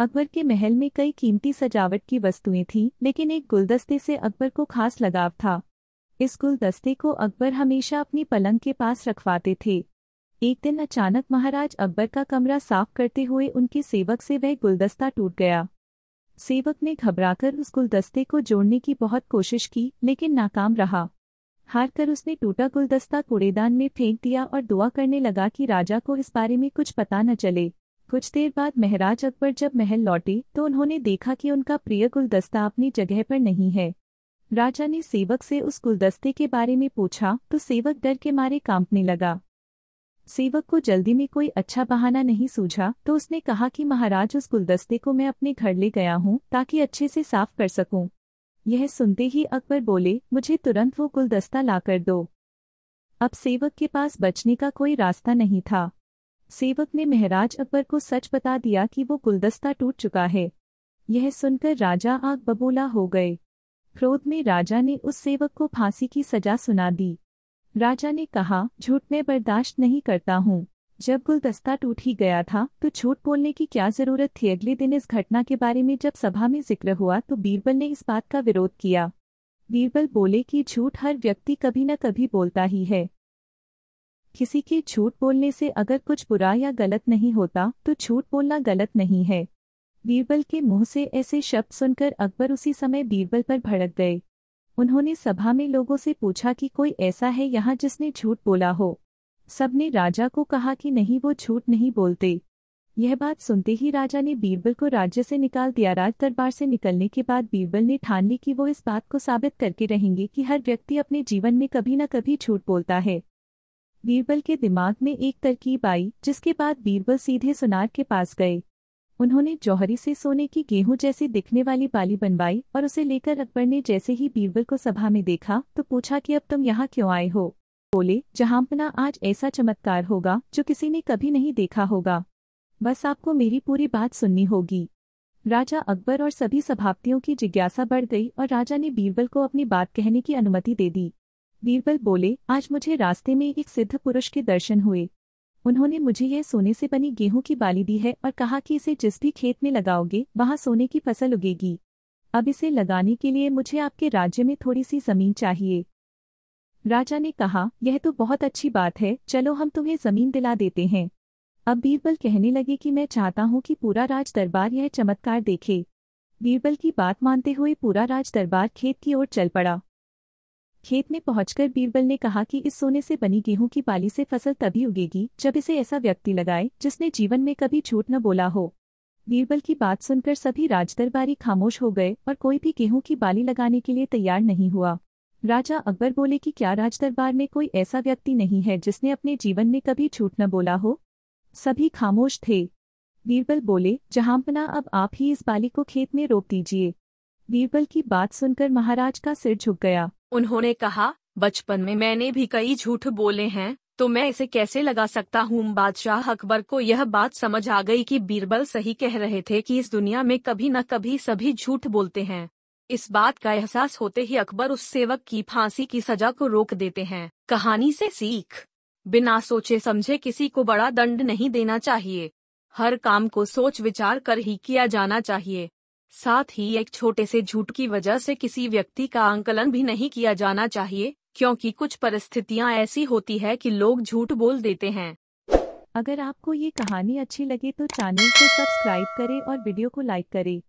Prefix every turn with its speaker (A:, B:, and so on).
A: अकबर के महल में कई कीमती सजावट की वस्तुएं थीं लेकिन एक गुलदस्ते से अकबर को खास लगाव था इस गुलदस्ते को अकबर हमेशा अपनी पलंग के पास रखवाते थे एक दिन अचानक महाराज अकबर का कमरा साफ करते हुए उनके सेवक से वह गुलदस्ता टूट गया सेवक ने घबराकर उस गुलदस्ते को जोड़ने की बहुत कोशिश की लेकिन नाकाम रहा हारकर उसने टूटा गुलदस्ता कूड़ेदान में फेंक दिया और दुआ करने लगा कि राजा को इस बारे में कुछ पता न चले कुछ देर बाद महराज अकबर जब महल लौटे तो उन्होंने देखा कि उनका प्रिय गुलदस्ता अपनी जगह पर नहीं है राजा ने सेवक से उस गुलदस्ते के बारे में पूछा तो सेवक डर के मारे कांपने लगा सेवक को जल्दी में कोई अच्छा बहाना नहीं सूझा तो उसने कहा कि महाराज उस गुलदस्ते को मैं अपने घर ले गया हूँ ताकि अच्छे से साफ कर सकूँ यह सुनते ही अकबर बोले मुझे तुरंत वो गुलदस्ता लाकर दो अब सेवक के पास बचने का कोई रास्ता नहीं था सेवक ने महराज अकबर को सच बता दिया कि वो गुलदस्ता टूट चुका है यह सुनकर राजा आग बबूला हो गए क्रोध में राजा ने उस सेवक को फांसी की सजा सुना दी राजा ने कहा झूठ मैं बर्दाश्त नहीं करता हूँ जब गुलदस्ता टूट ही गया था तो झूठ बोलने की क्या जरूरत थी अगले दिन इस घटना के बारे में जब सभा में जिक्र हुआ तो बीरबल ने इस बात का विरोध किया बीरबल बोले कि झूठ हर व्यक्ति कभी न कभी बोलता ही है किसी के झूठ बोलने से अगर कुछ बुरा या गलत नहीं होता तो झूठ बोलना गलत नहीं है बीरबल के मुंह से ऐसे शब्द सुनकर अकबर उसी समय बीरबल पर भड़क गए उन्होंने सभा में लोगों से पूछा कि कोई ऐसा है यहाँ जिसने झूठ बोला हो सबने राजा को कहा कि नहीं वो झूठ नहीं बोलते यह बात सुनते ही राजा ने बीरबल को राज्य से निकाल दिया राज दरबार से निकलने के बाद बीरबल ने ठान ली कि वो इस बात को साबित करके रहेंगे कि हर व्यक्ति अपने जीवन में कभी न कभी झूठ बोलता है बीरबल के दिमाग में एक तरकीब आई जिसके बाद बीरबल सीधे सुनार के पास गए उन्होंने जौहरी से सोने की गेहूं जैसी दिखने वाली बाली बनवाई और उसे लेकर अकबर ने जैसे ही बीरबल को सभा में देखा तो पूछा कि अब तुम यहाँ क्यों आए हो बोले जहांपना आज ऐसा चमत्कार होगा जो किसी ने कभी नहीं देखा होगा बस आपको मेरी पूरी बात सुननी होगी राजा अकबर और सभी सभापतियों की जिज्ञासा बढ़ गई और राजा ने बीरबल को अपनी बात कहने की अनुमति दे दी बीरबल बोले आज मुझे रास्ते में एक सिद्ध पुरुष के दर्शन हुए उन्होंने मुझे यह सोने से बनी गेहूं की बाली दी है और कहा कि इसे जिस भी खेत में लगाओगे वहां सोने की फसल उगेगी अब इसे लगाने के लिए मुझे आपके राज्य में थोड़ी सी जमीन चाहिए राजा ने कहा यह तो बहुत अच्छी बात है चलो हम तुम्हें जमीन दिला देते हैं अब बीरबल कहने लगे कि मैं चाहता हूँ कि पूरा राज दरबार यह चमत्कार देखे बीरबल की बात मानते हुए पूरा राज दरबार खेत की ओर चल पड़ा खेत में पहुंचकर बीरबल ने कहा कि इस सोने से बनी गेहूं की बाली से फसल तभी उगेगी जब इसे ऐसा व्यक्ति लगाए जिसने जीवन में कभी झूठ न बोला हो बीरबल की बात सुनकर सभी राजदरबारी खामोश हो गए और कोई भी गेहूं की बाली लगाने के लिए तैयार नहीं हुआ राजा अकबर बोले कि क्या राजदरबार में कोई ऐसा व्यक्ति नहीं है जिसने अपने जीवन में कभी झूठ न बोला हो सभी खामोश थे बीरबल बोले जहांपना अब आप ही इस बाली को खेत में रोप दीजिए बीरबल की बात सुनकर महाराज का सिर झुक गया
B: उन्होंने कहा बचपन में मैंने भी कई झूठ बोले हैं तो मैं इसे कैसे लगा सकता हूँ बादशाह अकबर को यह बात समझ आ गई कि बीरबल सही कह रहे थे कि इस दुनिया में कभी न कभी सभी झूठ बोलते हैं इस बात का एहसास होते ही अकबर उस सेवक की फांसी की सजा को रोक देते हैं कहानी से सीख बिना सोचे समझे किसी को बड़ा दंड नहीं देना चाहिए हर काम को सोच विचार कर ही किया जाना चाहिए साथ ही एक छोटे से झूठ की वजह से किसी व्यक्ति का आंकलन भी नहीं किया जाना चाहिए क्योंकि कुछ परिस्थितियां ऐसी होती है कि लोग झूठ बोल देते हैं
A: अगर आपको ये कहानी अच्छी लगे तो चैनल को सब्सक्राइब करें और वीडियो को लाइक करें